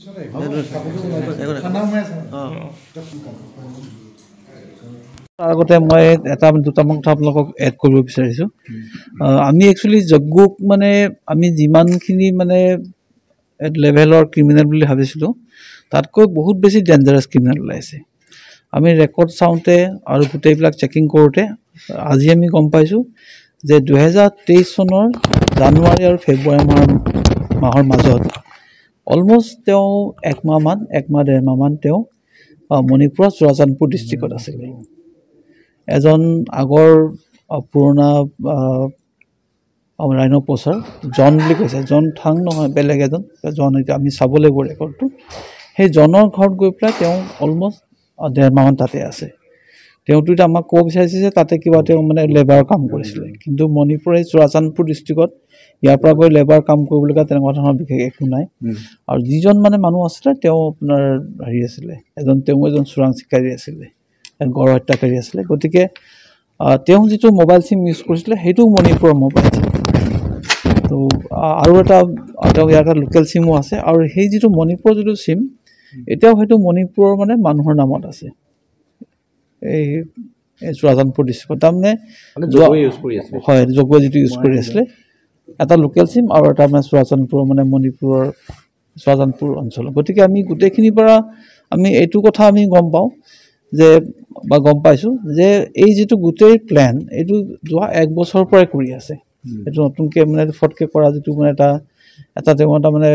তাৰ oh. আগতে মই এটা দুটামান কথা আপোনালোকক এড কৰিব বিচাৰিছোঁ hmm. আমি একচুৱেলি যজ্ঞক মানে আমি যিমানখিনি মানে লেভেলৰ ক্ৰিমিনেল বুলি ভাবিছিলোঁ তাতকৈ বহুত বেছি ডেঞ্জাৰাছ ক্ৰিমিনেল ওলাইছে আমি ৰেকৰ্ড চাওঁতে আৰু গোটেইবিলাক চেকিং কৰোঁতে আজি আমি গম পাইছোঁ যে দুহেজাৰ তেইছ চনৰ জানুৱাৰী আৰু ফেব্ৰুৱাৰী মাহৰ মাহৰ মাজত অলমষ্ট তেওঁ একমাহমান একমাহ ডেৰমাহমান তেওঁ মণিপুৰৰ চুৰাজানপুৰ ডিষ্ট্ৰিক্টত আছিল এজন আগৰ পুৰণা ৰাইন প্ৰচাৰ জন বুলি কৈছে জন থাং নহয় বেলেগ এজন জন এতিয়া আমি চাব লাগিব ৰেকৰ্ডটো সেই জনৰ ঘৰত গৈ পেলাই তেওঁ অলমষ্ট ডেৰমাহমান তাতে আছে তেওঁটো এতিয়া আমাক ক'ব বিচাৰিছে যে তাতে কিবা তেওঁ মানে লেবাৰৰ কাম কৰিছিলে কিন্তু মণিপুৰ চোৰাচানপুৰ ডিষ্ট্ৰিক্টত ইয়াৰ পৰা গৈ লেবাৰ কাম কৰিবলগীয়া তেনেকুৱা ধৰণৰ বিশেষ একো নাই আৰু যিজন মানে মানুহ আছিলে তেওঁ আপোনাৰ হেৰি আছিলে এজন তেওঁ এজন চোৰাং চিকাৰী আছিলে গড় হত্যাকাৰী আছিলে গতিকে তেওঁ যিটো মোবাইল চিম ইউজ কৰিছিলে সেইটো মণিপুৰৰ মোবাইল চিম তো আৰু এটা তেওঁ ইয়াৰ এটা লোকেল চিমো আছে আৰু সেই যিটো মণিপুৰৰ যিটো চিম এতিয়াও সেইটো মণিপুৰৰ মানে মানুহৰ নামত আছে এই চোৰাজান প্ৰডিউচ তাৰমানে হয় জগুৱে যিটো ইউজ কৰি আছিলে এটা লোকেল চিম আৰু এটা মানে চোৰাজানপুৰৰ মানে মণিপুৰৰ চোৰাজানপুৰ অঞ্চল গতিকে আমি গোটেইখিনিৰ পৰা আমি এইটো কথা আমি গম পাওঁ যে বা গম পাইছোঁ যে এই যিটো গোটেই প্লেন এইটো যোৱা এক বছৰৰ পৰাই কৰি আছে এইটো নতুনকৈ মানে ফটকৈ কৰা যিটো মানে এটা এটা তেওঁ এটা মানে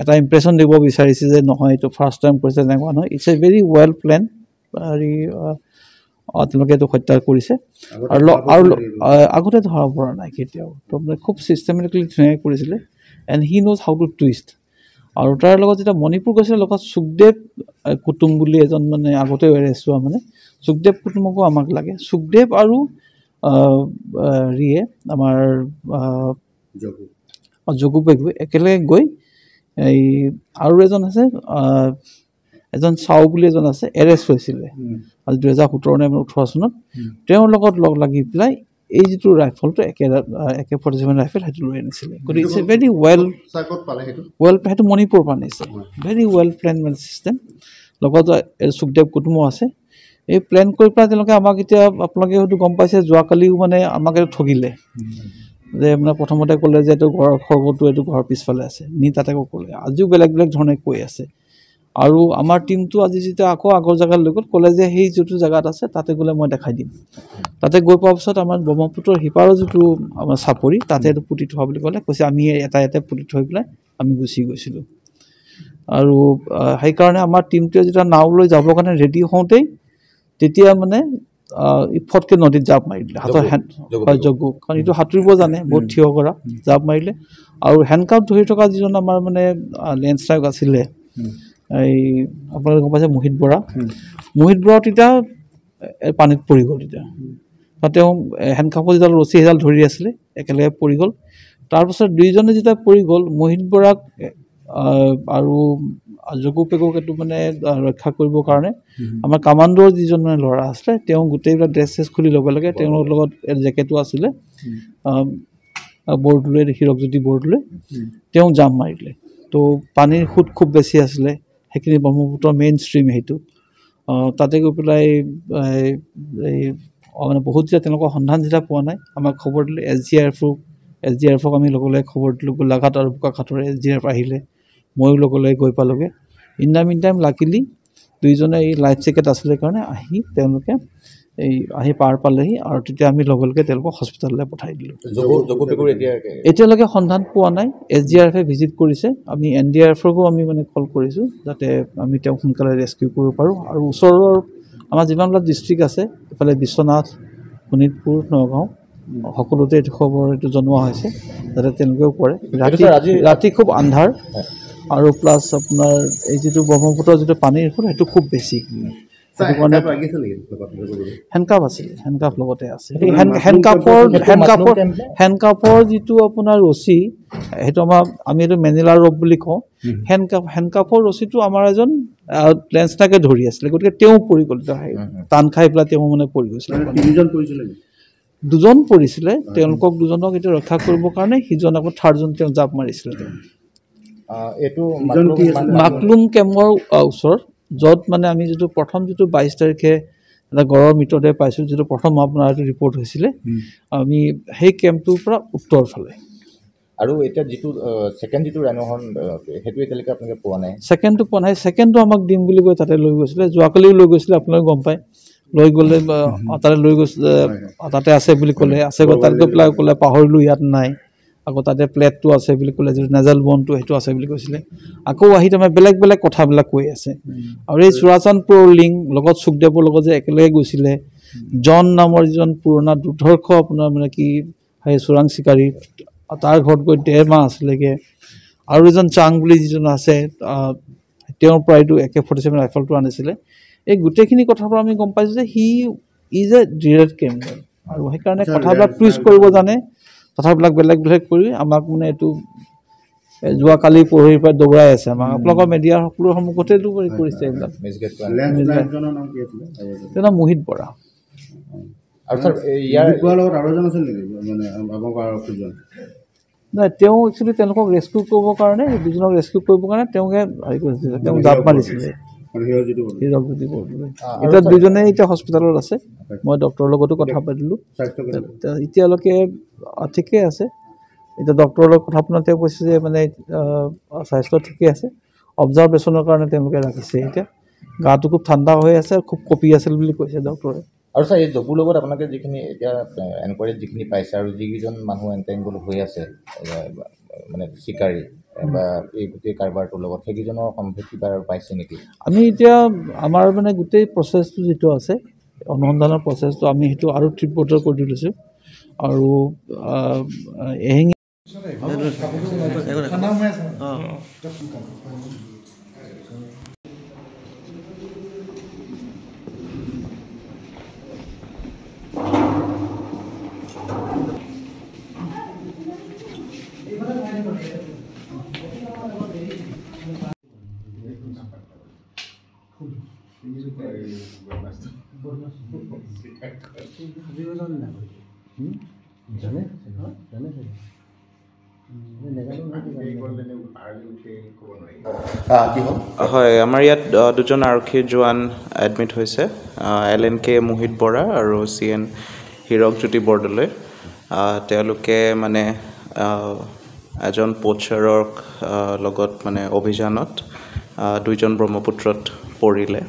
এটা ইমপ্ৰেশ্যন দিব বিচাৰিছে যে নহয় এইটো ফাৰ্ষ্ট টাইম কৰিছে তেনেকুৱা নহয় it's a very well plan হেৰি তেওঁলোকে এইটো হত্যা কৰিছে আৰু আৰু আগতে ধৰা পৰা নাই কেতিয়াও তো মানে খুব চিষ্টেমেটিকেলি ধুনীয়াকৈ কৰিছিলে and he knows how to twist আৰু তাৰ লগত যেতিয়া মণিপুৰ গৈছিলে লগত সুখদেৱ কুটুম বুলি এজন মানে আগতে এৰেষ্ট হোৱা মানে সুখদেৱ কুটুমকো আমাক লাগে সুখদেৱ আৰু ৰিয়ে আমাৰ জগু বেগু একেলগে গৈ এই আৰু এজন আছে এজন চাও বুলি এজন আছে এৰেষ্ট হৈছিলে আজি দুহেজাৰ সোতৰ নে ওঠৰ চনত তেওঁৰ লগত লগ লাগি পেলাই এই যিটো ৰাইফলটো একে একে ফৰ্টি চেভেন ৰাইফেল সেইটো লৈ আনিছিলে গতিকে ভেৰি ৱেল ৱেল সেইটো মণিপুৰৰ পৰা আনিছে very well plan man system লগত সুখদেৱ কুটুমো আছে এই প্লেন কৰি পেলাই তেওঁলোকে আমাক এতিয়া আপোনালোকে হয়তো গম পাইছে যোৱাকালিও মানে আমাক এইটো ঠগিলে যে মানে প্ৰথমতে ক'লে যে এইটো ঘৰৰ খৰ্গটো এইটো ঘৰৰ পিছফালে আছে নি তাতে ক'লে আজিও বেলেগ বেলেগ ধৰণে কৈ আছে আৰু আমাৰ টীমটো আজি যেতিয়া আকৌ আগৰ জেগাৰ লগত ক'লে যে সেই যিটো জেগাত আছে তাতে গ'লে মই দেখাই দিম তাতে গৈ পোৱাৰ পিছত আমাৰ ব্ৰহ্মপুত্ৰৰ সিপাৰৰ যিটো আমাৰ চাপৰি তাতে এইটো পুতি থোৱা বুলি ক'লে কৈছে আমি এটা এটাই পুতি থৈ পেলাই আমি গুচি গৈছিলোঁ আৰু সেইকাৰণে আমাৰ টীমটোৱে যেতিয়া নাও লৈ যাবৰ কাৰণে ৰেডি হওঁতেই তেতিয়া মানে ফটকৈ নদীত জাপ মাৰিলে হাতৰ হেণ্ড যজ্ঞ কাৰণ এইটো সাঁতুৰিব জানে বহুত থিয় কৰা জাপ মাৰিলে আৰু হেণ্ডকাপ ধৰি থকা যিজন আমাৰ মানে লেণ্ডশ্লাইক আছিলে এই আপোনালোকে গম পাইছে মোহিত বৰা মোহিত বৰা তেতিয়া পানীত পৰি গ'ল তেতিয়া বা তেওঁ হেণ্ডকাপত যিডাল ৰছী সেইডাল ধৰি আছিলে একেলগে পৰি গ'ল তাৰপাছত দুইজনে যেতিয়া পৰি গ'ল মোহিত বৰাক আৰু যগু পেগুক এইটো মানে ৰক্ষা কৰিবৰ কাৰণে আমাৰ কামাণ্ডৰ যিজন মানে ল'ৰা আছিলে তেওঁ গোটেইবিলাক ড্ৰেছ চেছ খুলি ল'ব লাগে তেওঁৰ লগত জেকেটো আছিলে বৰদলৈ হিৰকজ্যোতি বৰদলৈ তেওঁ জাম মাৰিলে তো পানীৰ সোঁত খুব বেছি আছিলে সেইখিনি ব্ৰহ্মপুত্ৰ মেইন ষ্ট্ৰীম সেইটো তাতে গৈ পেলাই এই মানে বহুত যে তেওঁলোকৰ সন্ধান যেতিয়া পোৱা নাই আমাক খবৰ দিলোঁ এছ জি আৰ এফক এছ জি আৰ এফক আমি লগলৈ খবৰ দিলোঁ গোলাঘাট আৰু বোকাঘাটৰ এছ জি আৰ এফ আহিলে ময়ো লগলৈ গৈ পালোঁগৈ ইন দ্য মিন টাইম লাগিলে দুইজনে এই লাইফ জেকেট আছিলে কাৰণে আহি তেওঁলোকে এই আহি পাৰ পালেহি আৰু তেতিয়া আমি লগে লগে তেওঁলোকক হস্পিটেললৈ পঠাই দিলোঁ এতিয়ালৈকে সন্ধান পোৱা নাই এছ ডি আৰ এফে ভিজিট কৰিছে আমি এন ডি আৰ এফকো আমি মানে কল কৰিছোঁ যাতে আমি তেওঁক সোনকালে ৰেস্কিউ কৰিব পাৰোঁ আৰু ওচৰৰ আমাৰ যিমানবিলাক ডিষ্ট্ৰিক্ট আছে এইফালে বিশ্বনাথ শোণিতপুৰ নগাঁও সকলোতে এইটো খবৰ এইটো জনোৱা হৈছে যাতে তেওঁলোকেও কৰে ৰাতি ৰাতি খুব আন্ধাৰ আৰু প্লাছ আপোনাৰ এই যিটো ব্ৰহ্মপুত্ৰৰ যিটো পানীৰ ফল সেইটো খুব বেছি হেণ্ডকাফ লগতে আছে হেণ্ডকাফৰ হেণ্ডকাফৰ হেণ্ডকাফৰ যিটো আপোনাৰ ৰচি সেইটো আমাৰ আমি এইটো মেনিলা ৰপ বুলি কওঁ হেণ্ডকাফ হেণ্ডকাফৰ ৰচিটো আমাৰ এজন লেঞ্চটাকে ধৰি আছিলে গতিকে তেওঁ পৰি গ'ল টান খাই পেলাই তেওঁ মানে পৰি গৈছিলে দুজন পৰিছিলে তেওঁলোকক দুজনক এতিয়া ৰক্ষা কৰিবৰ কাৰণে সিজন আকৌ থাৰ্ডজন তেওঁ জাপ মাৰিছিলে তেওঁ মাকলুম কেম্পৰ ওচৰত য'ত মানে আমি যিটো প্ৰথম যিটো বাইছ তাৰিখে এটা গড়ৰ মৃতদেহ পাইছিলোঁ যিটো প্ৰথম আপোনাৰ এইটো ৰিপৰ্ট হৈছিলে আমি সেই কেম্পটোৰ পৰা উত্তৰ ফালে আৰু এতিয়া যিটো ছেকেণ্ড যিটো ৰেনোহন সেইটো এতিয়ালৈকে আপোনালোকে পোৱা নাই ছেকেণ্ডটো পোৱা নাই ছেকেণ্ডটো আমাক দিম বুলি কৈ তাতে লৈ গৈছিলে যোৱাকালিও লৈ গৈছিলে আপোনালোকে গম পায় লৈ গ'লে তাতে লৈ গৈছিলে তাতে আছে বুলি ক'লে আছে তাত গৈ পেলাই ক'লে পাহৰিলোঁ ইয়াত নাই আকৌ তাতে প্লেটটো আছে বুলি ক'লে যিটো নেজাল বনটো সেইটো আছে বুলি কৈছিলে আকৌ আহি তাৰমানে বেলেগ বেলেগ কথাবিলাক কৈ আছে আৰু এই চোৰাচান পুৰৰ লিংক লগত সুখদেৱৰ লগত যে একেলগে গৈছিলে জন নামৰ যিজন পুৰণা দুৰ্ধৰ্ষ আপোনাৰ মানে কি সেই চোৰাং চিকাৰী তাৰ ঘৰত গৈ ডেৰ মাহ আছিলেগৈ আৰু এজন চাং বুলি যিজন আছে তেওঁৰ প্ৰায়টো একে ফৰ্টি চেভেন ৰাইফলটো আনিছিলে এই গোটেইখিনি কথাৰ পৰা আমি গম পাইছোঁ যে সি ইজ এ ডিৰেক্ট কেমেৰেল আৰু সেইকাৰণে কথাবিলাক টুইষ্ট কৰিব জানে কথাবিলাক বেলেগ বেলেগ কৰি আমাক মানে এইটো যোৱাকালি পঢ়িৰ পৰা দৌৰাই আছে আমাক আপোনালোকৰ মেডিয়াৰ সকলোৰ সন্মুখতেতো কৰিছে এইবিলাক মোহিত বৰা তেওঁ একচুৱেলি তেওঁলোকক ৰেস্কিউ কৰিবৰ কাৰণে দুজনক ৰেস্কিউ কৰিবৰ কাৰণে তেওঁকে হেৰি কৰিছিলে তেওঁ জাপ মাৰিছিলে এতিয়া দুজনে এতিয়া হস্পিটেলত আছে মই ডক্টৰৰ লগতো কথা পাতিলোঁ এতিয়ালৈকে ঠিকেই আছে এতিয়া ডক্টৰৰ লগত কথা পাতিলে তেওঁ কৈছে যে মানে স্বাস্থ্য ঠিকেই আছে অবজাৰ্ভেশ্যনৰ কাৰণে তেওঁলোকে ৰাখিছে এতিয়া গাটো খুব ঠাণ্ডা হৈ আছে খুব কপি আছিল বুলি কৈছে ডক্টৰে আৰু ছাৰ এই জবুৰ লগত আপোনালোকে যিখিনি এতিয়া এনকোৱাৰীত যিখিনি পাইছে আৰু যিকেইজন মানুহ এণ্টেংগল হৈ আছে মানে চিকাৰী এই গোটেই কাৰবাৰটোৰ লগত সেইকেইজনৰ সম্ভৱ কিবা পাইছে নেকি আমি এতিয়া আমাৰ মানে গোটেই প্ৰচেছটো যিটো আছে অনুসন্ধানৰ প্ৰচেছটো আমি সেইটো আৰু তীব্ৰতৰ কৰি তুলিছোঁ আৰু এহেঙীয়া হয় আমাৰ ইয়াত দুজন আৰক্ষী জোৱান এডমিট হৈছে L N K Mohit Bora আৰু চি এন হিৰকজ্যোতি বৰদলৈ তেওঁলোকে মানে এজন পচাৰক লগত মানে অভিযানত দুইজন ব্ৰহ্মপুত্ৰত পৰিলে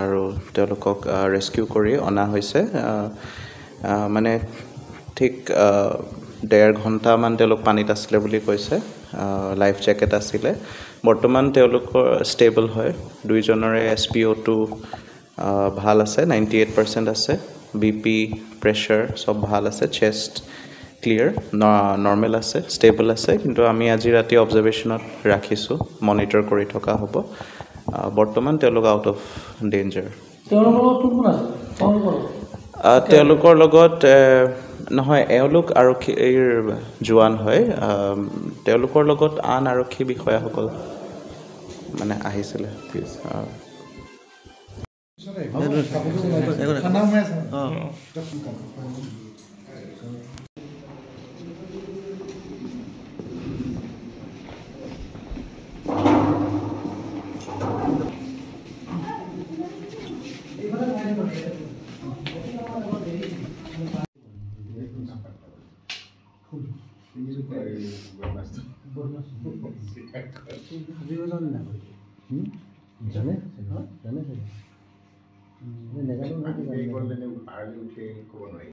আৰু তেওঁলোকক ৰেস্কিউ কৰি অনা হৈছে মানে ঠিক ডেৰ ঘণ্টামান তেওঁলোক পানীত আছিলে বুলি কৈছে লাইফ জেকেট আছিলে বৰ্তমান তেওঁলোকৰ ষ্টেবল হয় দুইজনৰে এছ পি অ' টু ভাল আছে নাইণ্টি এইট পাৰ্চেণ্ট আছে বি পি প্ৰেছাৰ চব ভাল আছে চেষ্ট ক্লিয়াৰ ন নৰ্মেল আছে ষ্টেবল আছে কিন্তু আমি আজি ৰাতি অবজাৰ্ভেশ্যনত ৰাখিছোঁ মনিটৰ কৰি থকা হ'ব বৰ্তমান তেওঁলোক আউট অফ ডেঞ্জাৰ তেওঁলোকৰ লগত নহয় এওঁলোক আৰক্ষীৰ জোৱান হয় তেওঁলোকৰ লগত আন আৰক্ষী বিষয়াসকল মানে আহিছিলে জানে জানে নেজানো